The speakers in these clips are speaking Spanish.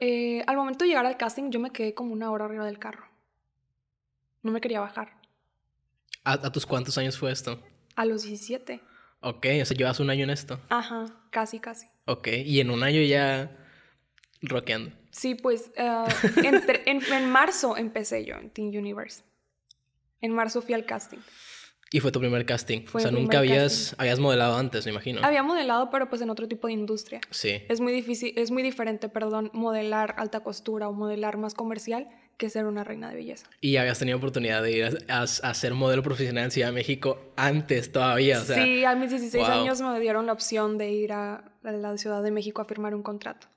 Eh, al momento de llegar al casting, yo me quedé como una hora arriba del carro. No me quería bajar. ¿A, tus cuántos años fue esto? A los 17. Ok, o sea, llevas un año en esto. Ajá, casi, casi. Ok, y en un año ya rockeando. Sí, pues eh, en, en marzo empecé yo en Teen Universe. En marzo fui al casting. Y fue tu primer casting. o sea, nunca habías, habías modelado antes, me imagino. Había modelado, pero pues en otro tipo de industria. Sí. Es muy difícil, es muy diferente, perdón, modelar alta costura o modelar más comercial que ser una reina de belleza. Y habías tenido oportunidad de ir a, hacer ser modelo profesional en Ciudad de México antes todavía. O sea, sí, a mis 16 años me dieron la opción de ir a la Ciudad de México a firmar un contrato.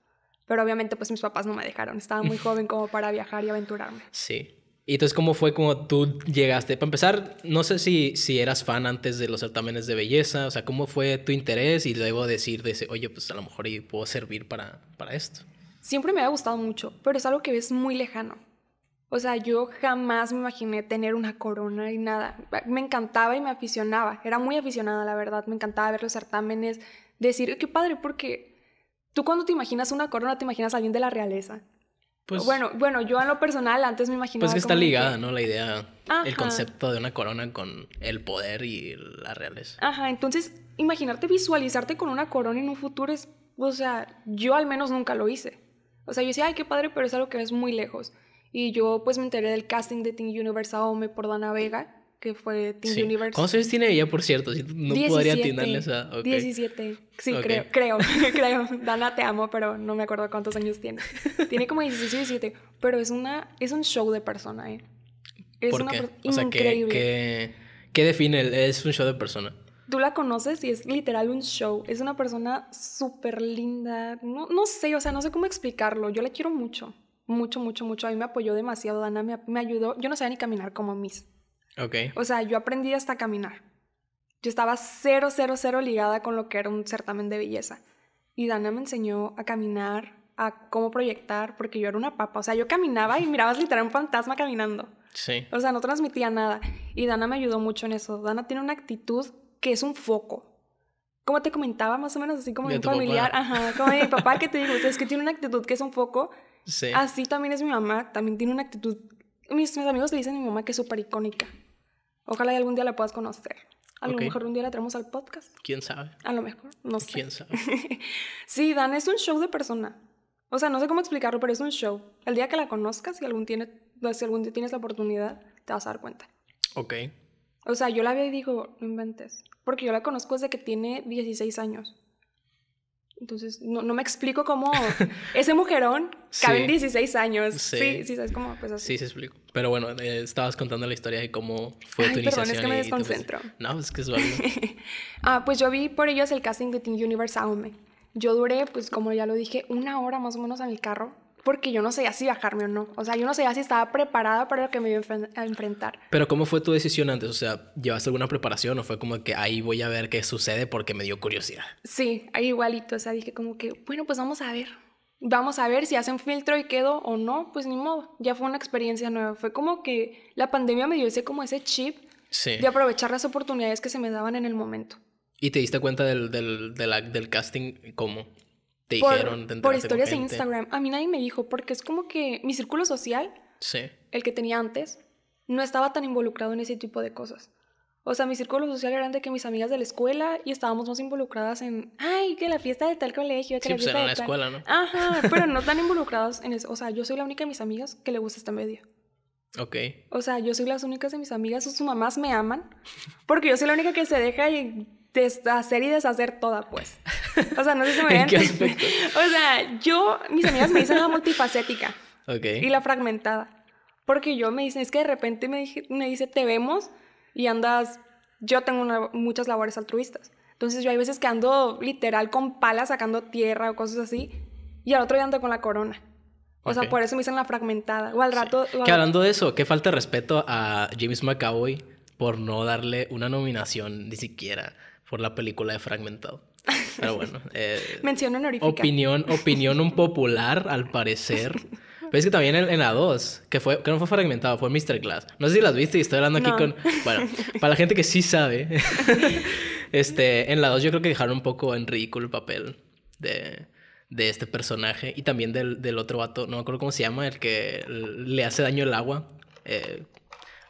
Pero obviamente pues mis papás no me dejaron, estaba muy joven como para viajar y aventurarme. Sí. Y entonces, ¿cómo fue como tú llegaste? Para empezar, no sé si, eras fan antes de los certámenes de belleza, o sea, ¿cómo fue tu interés? Y luego decir, de oye, pues a lo mejor puedo servir para, para esto. Siempre me ha gustado mucho, pero es algo que ves muy lejano. O sea, yo jamás me imaginé tener una corona y nada. Me encantaba y me aficionaba. Era muy aficionada, la verdad. Me encantaba ver los certámenes, decir, qué padre, porque tú cuando te imaginas una corona, te imaginas a alguien de la realeza. Pues bueno, bueno, yo en lo personal antes me imaginaba. Pues que está ligada, ¿no? La idea, el concepto de una corona con el poder y la realeza. Ajá, entonces imaginarte visualizarte con una corona en un futuro es. O sea, yo al menos nunca lo hice. O sea, yo decía, ay, qué padre, pero es algo que ves muy lejos. Y yo pues me enteré del casting de Teen Universe Ome por Dana Vega, que fue Teen sí. Universe. ¿Cuántos años tiene ella, por cierto? No podría atinarle esa. 17. Sí, creo, creo, creo. Dana, te amo, pero no me acuerdo cuántos años tiene. tiene como 16 17, pero es, una, es un show de persona, ¿eh? Es una persona O increíble. ¿qué, define? El, es un show de persona. Tú la conoces y es literal un show. Es una persona súper linda. No, sé, o sea, no sé cómo explicarlo. Yo la quiero mucho. Mucho, mucho, mucho. A mí me apoyó demasiado. Dana me, me ayudó. Yo no sabía ni caminar como Miss. Ok. O sea, yo aprendí hasta caminar. Yo estaba cero, cero, cero ligada con lo que era un certamen de belleza. Y Dana me enseñó a caminar, a cómo proyectar, porque yo era una papa. O sea, yo caminaba y mirabas literal un fantasma caminando. Sí. O sea, no transmitía nada. Y Dana me ayudó mucho en eso. Dana tiene una actitud que es un foco. Como te comentaba, más o menos así como mi familiar, papá. ajá, como mi papá que te digo, es que tiene una actitud que es un foco. Sí. Así también es mi mamá, también tiene una actitud mis, amigos le dicen a mi mamá que es súper icónica. Ojalá algún día la puedas conocer. A lo mejor un día la traemos al podcast. ¿Quién sabe? A lo mejor, no sé. ¿Quién sabe? sí, Dan es un show de persona. O sea, no sé cómo explicarlo, pero es un show. El día que la conozcas, y algún, tiene, pues, si algún día tienes la oportunidad, te vas a dar cuenta. Ok. O sea, yo la veo y digo, no inventes. Porque yo la conozco desde que tiene 16 años. Entonces, no, no, me explico cómo ese mujerón cabe en 16 años. Sí, sí, ¿sabes cómo? Pues así. Sí, se explico. Pero bueno, eh, estabas contando la historia de cómo fue Ay, tu perdón, es que me pues, desconcentro. no, es que es válido. ah, pues yo vi por ellos el casting de Teen Universe Aume. Yo duré, pues como ya lo dije, una hora más o menos en el carro porque yo no sabía si bajarme o no. O sea, yo no sabía si estaba preparada para lo que me iba a enfrentar. Pero ¿cómo fue tu decisión antes? O sea, ¿llevaste alguna preparación o fue como que ahí voy a ver qué sucede porque me dio curiosidad? Sí, ahí igualito. O sea, dije como que, bueno, pues vamos a ver. Vamos a ver si hacen filtro y quedo o no, pues ni modo. Ya fue una experiencia nueva. Fue como que la pandemia me dio ese como ese chip de aprovechar las oportunidades que se me daban en el momento. ¿Y te diste cuenta del, del, del casting cómo? por, historias en Instagram. A mí nadie me dijo, porque es como que mi círculo social, el que tenía antes, no estaba tan involucrado en ese tipo de cosas. O sea, mi círculo social era de que mis amigas de la escuela y estábamos más involucradas en, ay, que la fiesta de tal colegio, que la pues, fiesta de la escuela, ¿no? Ajá, pero no tan involucrados en eso. O sea, yo soy la única de mis amigas que le gusta esta media. Ok. O sea, yo soy las únicas de mis amigas, sus mamás me aman, porque yo soy la única que se deja y deshacer y deshacer toda, pues. O sea, no sé si me ¿En qué aspecto? O sea, yo, mis amigas me dicen la multifacética Ok. y la fragmentada. Porque yo me dicen, es que de repente me, me dice, te vemos y andas, yo tengo muchas labores altruistas. Entonces yo hay veces que ando literal con palas sacando tierra o cosas así y al otro día ando con la corona. O sea, por eso me dicen la fragmentada. O al rato... Que hablando de eso, qué falta de respeto a James McAvoy por no darle una nominación ni siquiera por la película de Fragmentado. Pero bueno. Eh, Mención honorífica. Opinión, opinión un popular, al parecer. Pero es que también en, la 2, que, fue, que no fue fragmentado, fue Mr. Glass. No sé si las viste y estoy hablando aquí con... Bueno, para la gente que sí sabe, este, en la 2 yo creo que dejaron un poco en ridículo el papel de, de este personaje y también del, del, otro vato, no me acuerdo cómo se llama, el que le hace daño el agua. Eh,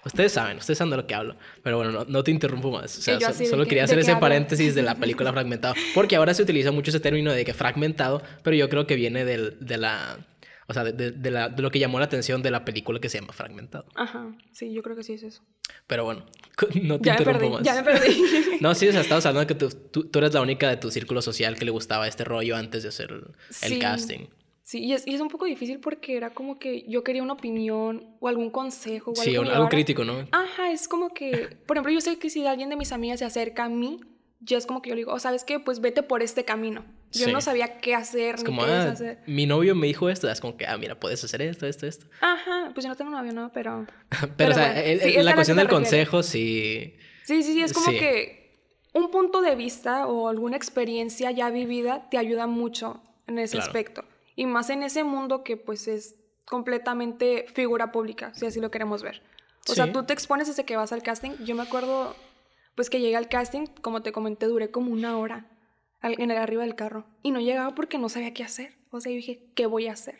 Ustedes saben, ustedes saben de lo que hablo. Pero bueno, no, te interrumpo más. solo quería hacer ese paréntesis de la película fragmentado. Porque ahora se utiliza mucho ese término de que fragmentado, pero yo creo que viene del, de la... O sea, de, la, de, lo que llamó la atención de la película que se llama Fragmentado. Ajá, sí, yo creo que sí es eso. Pero bueno, no te ya interrumpo perdí, más. Ya me perdí. no, sí, o sea, estabas hablando de que tú, tú, eres la única de tu círculo social que le gustaba este rollo antes de hacer el, sí. el casting. Sí, y es, y es, un poco difícil porque era como que yo quería una opinión o algún consejo. sí, algo, crítico, ¿no? Ajá, es como que, por ejemplo, yo sé que si alguien de mis amigas se acerca a mí, yo es como que yo le digo, o oh, ¿sabes qué? Pues vete por este camino. Yo no sabía qué hacer, es ni como, ah, hacer. Mi novio me dijo esto, es como que, ah, mira, puedes hacer esto, esto, esto. Ajá, pues yo no tengo novio, ¿no? Pero. pero, o sea, en la cuestión del consejo, sí. Sí, sí, es como que un punto de vista o alguna experiencia ya vivida te ayuda mucho en ese aspecto y más en ese mundo que pues es completamente figura pública, si así lo queremos ver. O sea, tú te expones desde que vas al casting. Yo me acuerdo, pues que llegué al casting, como te comenté, duré como una hora en el arriba del carro y no llegaba porque no sabía qué hacer. O sea, yo dije, ¿qué voy a hacer?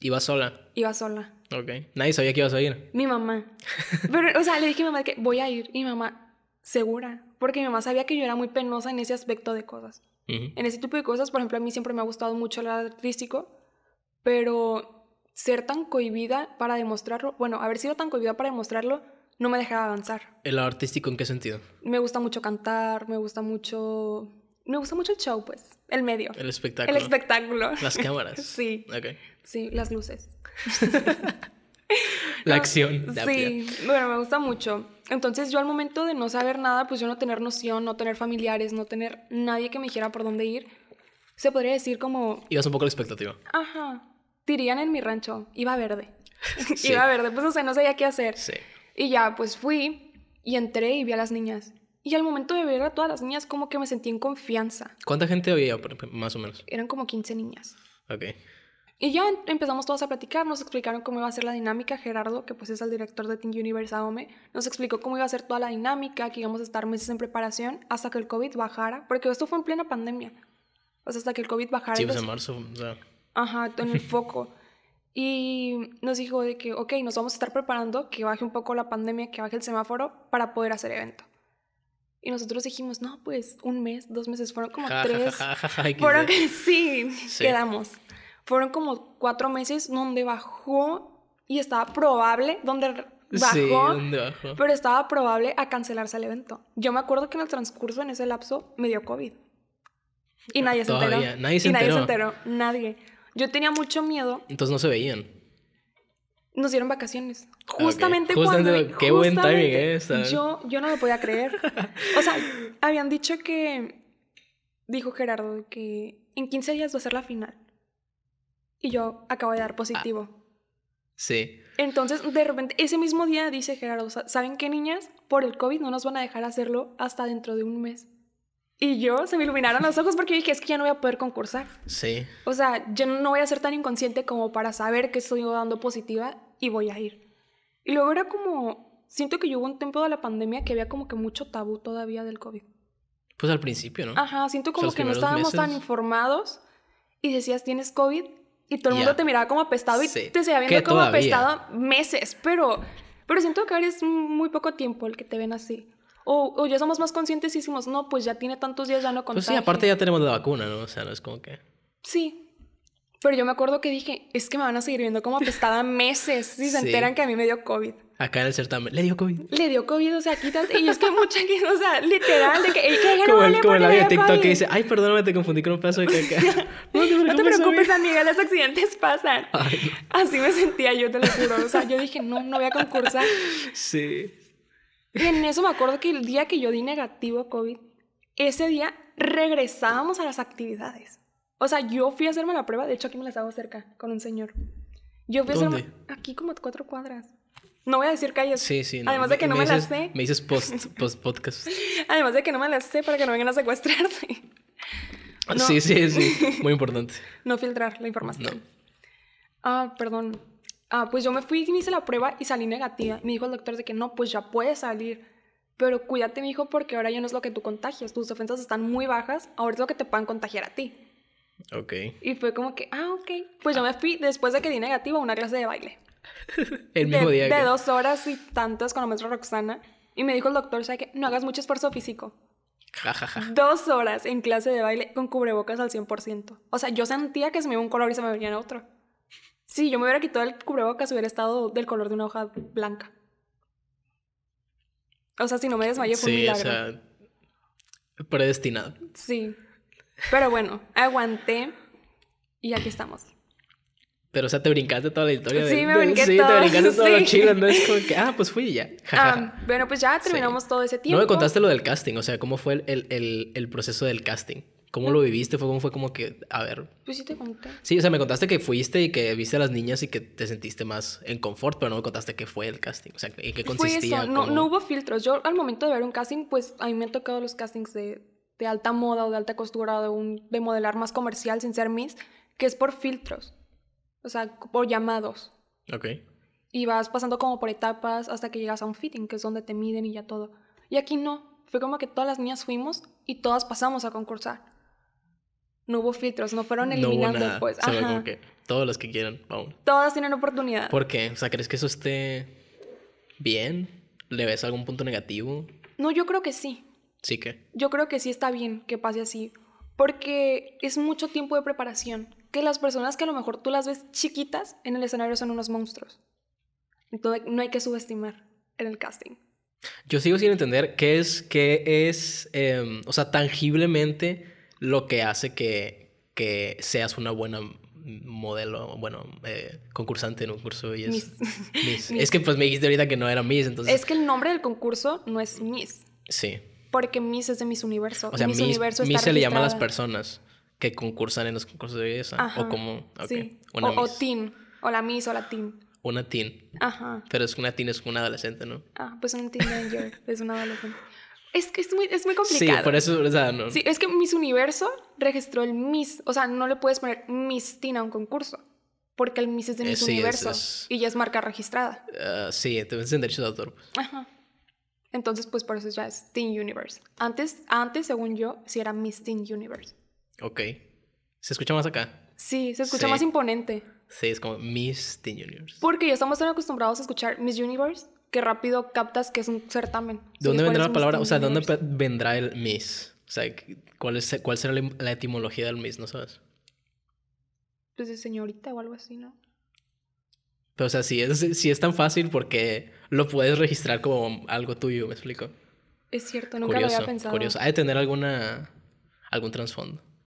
¿Iba sola? Iba sola. Ok. Nadie sabía que ibas a ir. Mi mamá. Pero, o sea, le dije a mi mamá que voy a ir. Y mi mamá, segura. Porque mi mamá sabía que yo era muy penosa en ese aspecto de cosas. En ese tipo de cosas, por ejemplo, a mí siempre me ha gustado mucho el artístico, pero ser tan cohibida para demostrarlo, bueno, haber sido tan cohibida para demostrarlo, no me dejaba avanzar. ¿El artístico en qué sentido? Me gusta mucho cantar, me gusta mucho... Me gusta mucho el show, pues, el medio. El espectáculo. El espectáculo. Las cámaras. sí. Sí, las luces. la acción. Sí, bueno, me gusta mucho. Entonces yo al momento de no saber nada, pues yo no tener noción, no tener familiares, no tener nadie que me dijera por dónde ir, se podría decir como... Ibas un poco a la expectativa. Ajá. Tirían en mi rancho, iba verde. Iba verde, pues o sea, no sabía qué hacer. Sí. Y ya, pues fui y entré y vi a las niñas. Y al momento de ver a todas las niñas, como que me sentí en confianza. ¿Cuánta gente había, más o menos? Eran como 15 niñas. Ok. Y ya em, empezamos todos a platicar, nos explicaron cómo iba a ser la dinámica, Gerardo, que pues es el director de Think Universe AOME, nos explicó cómo iba a ser toda la dinámica, que íbamos a estar meses en preparación hasta que el COVID bajara, porque esto fue en plena pandemia. O sea, hasta que el COVID bajara. Sí, pues, en marzo, o sea. Ajá, en el foco. Y nos dijo de que, ok, nos vamos a estar preparando que baje un poco la pandemia, que baje el semáforo para poder hacer evento. Y nosotros dijimos, no, pues un mes, dos meses, fueron como tres. fueron ¿eh? que sí, sí, quedamos fueron como cuatro meses donde bajó y estaba probable, donde bajó, pero estaba probable a cancelarse el evento. Yo me acuerdo que en el transcurso, en ese lapso, me dio COVID. Y nadie se enteró. Nadie se y nadie se enteró. Nadie. Yo tenía mucho miedo. Entonces no se veían. Nos dieron vacaciones. Justamente, cuando. Qué buen timing es. ¿eh? Yo, yo no me podía creer. o sea, habían dicho que. Dijo Gerardo que en 15 días va a ser la final y yo acabo de dar positivo. Ah. sí. Entonces, de repente, ese mismo día dice Gerardo, ¿saben qué niñas? Por el COVID no nos van a dejar hacerlo hasta dentro de un mes. Y yo se me iluminaron los ojos porque dije, es que ya no voy a poder concursar. Sí. O sea, yo no voy a ser tan inconsciente como para saber que estoy dando positiva y voy a ir. Y luego era como, siento que yo hubo un tiempo de la pandemia que había como que mucho tabú todavía del COVID. Pues al principio, ¿no? Ajá, siento como que no estábamos tan informados y decías, tienes COVID y todo el mundo te miraba como apestado y te seguía viendo como apestada meses, pero, pero siento que ahora es muy poco tiempo el que te ven así. O, ya somos más conscientes y decimos, no, pues ya tiene tantos días, ya no contagio. Pues sí, aparte ya tenemos la vacuna, ¿no? O sea, no es como que... Sí, pero yo me acuerdo que dije, es que me van a seguir viendo como apestada meses si se enteran que a mí me dio COVID acá en el certamen. Le dio COVID. Le dio COVID, o sea, quítate. Y es que mucha gente, o sea, literal, de que, que como el, como el audio de TikTok que dice, ay, perdóname, te confundí con un pedazo de caca. no te preocupes, amiga, los accidentes pasan. Así me sentía yo, te lo juro. O sea, yo dije, no, no voy a concursar. Sí. Y en eso me acuerdo que el día que yo di negativo a COVID, ese día regresábamos a las actividades. O sea, yo fui a hacerme la prueba, de hecho aquí me la estaba cerca, con un señor. Yo fui a hacerme... Aquí como a cuatro cuadras. No voy a decir calles. Sí, sí. Además de que no me, las sé. Me dices post, post podcast. Además de que no me las sé para que no vengan a secuestrarte. Ah, sí, sí, sí. Muy importante. no filtrar la información. Ah, perdón. Ah, pues yo me fui me hice la prueba y salí negativa. Me dijo el doctor de que no, pues ya puedes salir. Pero cuídate, mi hijo, porque ahora ya no es lo que tú contagias. Tus defensas están muy bajas. Ahora es lo que te pueden contagiar a ti. Ok. Y fue como que, ah, ok. Pues yo me fui después de que di negativo a una clase de baile. el mismo de, día. De dos horas y tantas con la maestra Roxana. Y me dijo el doctor, sea, que No hagas mucho esfuerzo físico. Dos horas en clase de baile con cubrebocas al 100%. O sea, yo sentía que se me iba un color y se me venía otro. Si sí, yo me hubiera quitado el cubrebocas, hubiera estado del color de una hoja blanca. O sea, si no me desmayé fue sí, un milagro. O sea, predestinado. Sí. Pero bueno, aguanté y aquí estamos. Pero, o sea, te brincaste toda la historia. Sí, me brinqué Sí, te brincaste todo lo chido, ¿no? Es como que, ah, pues fui y ya. bueno, pues ya terminamos todo ese tiempo. No me contaste lo del casting, o sea, ¿cómo fue el, el, el, proceso del casting? ¿Cómo lo mm. viviste? ¿Cómo fue como que, a ver? Pues sí te conté. Sí, o sea, me contaste que fuiste y que viste a las niñas y que te sentiste más en confort, pero no me contaste qué fue el casting, o sea, en qué consistía. no, no hubo filtros. Yo al momento de ver un casting, pues a mí me han tocado los castings de, de alta moda o de alta costura, de, un, de modelar más comercial sin ser Miss, que es por filtros. O sea, por llamados. Ok. Y vas pasando como por etapas hasta que llegas a un fitting, que es donde te miden y ya todo. Y aquí no. Fue como que todas las niñas fuimos y todas pasamos a concursar. No hubo filtros, no fueron eliminando pues, todos los que quieran, Todas tienen oportunidad. ¿Por qué? O sea, ¿crees que eso esté bien? ¿Le ves algún punto negativo? No, yo creo que sí. ¿Sí que? Yo creo que sí está bien que pase así. Porque es mucho tiempo de preparación que las personas que a lo mejor tú las ves chiquitas en el escenario son unos monstruos. Entonces no hay que subestimar en el casting. Yo sigo sin entender qué es, qué es, em, o sea, tangiblemente lo que hace que, seas una buena modelo, bueno, eh, concursante en un curso. es Miss. Es que pues me dijiste ahorita que no era Miss, entonces... Es que el nombre del concurso no es Miss. Sí. Porque Miss es de Miss Universo. O sea, Miss, Universo se le llama a las personas que concursan en los concursos de belleza. o como. sí. o, o teen. O la Miss o la Teen. Una Teen. Ajá. Pero es que una Teen es una adolescente, ¿no? Ah, pues una Teenager es una adolescente. Es que es muy, es muy complicado. Sí, por eso, o sea, no. Sí, es que Miss Universo registró el Miss. O sea, no le puedes poner Miss Teen a un concurso. Porque el Miss es de eh, Miss sí, Universo. Y ya es marca registrada. Uh, sí, entonces en derecho de autor. Ajá. Entonces, pues por eso ya es Teen Universe. Antes, antes según yo, sí era Miss Teen Universe. Ok. ¿Se escucha más acá? Sí, se escucha más imponente. Sí, es como Miss Teen Universe. Porque ya estamos tan acostumbrados a escuchar Miss Universe que rápido captas que es un certamen. ¿De dónde vendrá la palabra? O sea, ¿de dónde vendrá el Miss? O sea, ¿cuál, es, cuál será la etimología del Miss? ¿No sabes? Pues de señorita o algo así, ¿no? Pero, o sea, si es, si es tan fácil porque lo puedes registrar como algo tuyo, ¿me explico? Es cierto, nunca lo había pensado. Curioso. Hay de tener alguna, algún trasfondo.